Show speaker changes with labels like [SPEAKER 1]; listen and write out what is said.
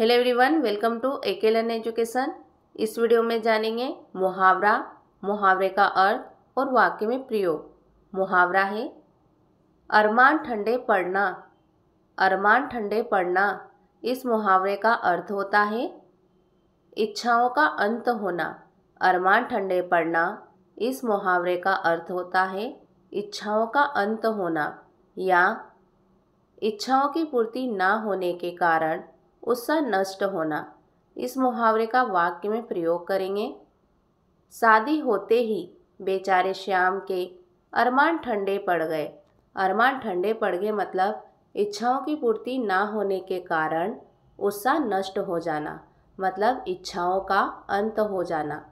[SPEAKER 1] hello everyone welcome to Ekal education इस video में जानेंगे मुहावरा मुहावरे का अर्थ और वाक्य में प्रयोग मुहावरा है अरमान ठंडे पढ़ना अरमान ठंडे पढ़ना इस मुहावरे का अर्थ होता है इच्छाओं का अंत होना अरमान ठंडे पढ़ना इस मुहावरे का अर्थ होता है इच्छाओं का अंत होना या इच्छाओं की पूर्ति ना होने के कारण उसका नष्ट होना इस मुहावरे का वाक्य में प्रयोग करेंगे शादी होते ही बेचारे श्याम के अरमान ठंडे पड़ गए अरमान ठंडे पड़ गए मतलब इच्छाओं की पूर्ति ना होने के कारण उसका नष्ट हो जाना मतलब इच्छाओं का अंत हो जाना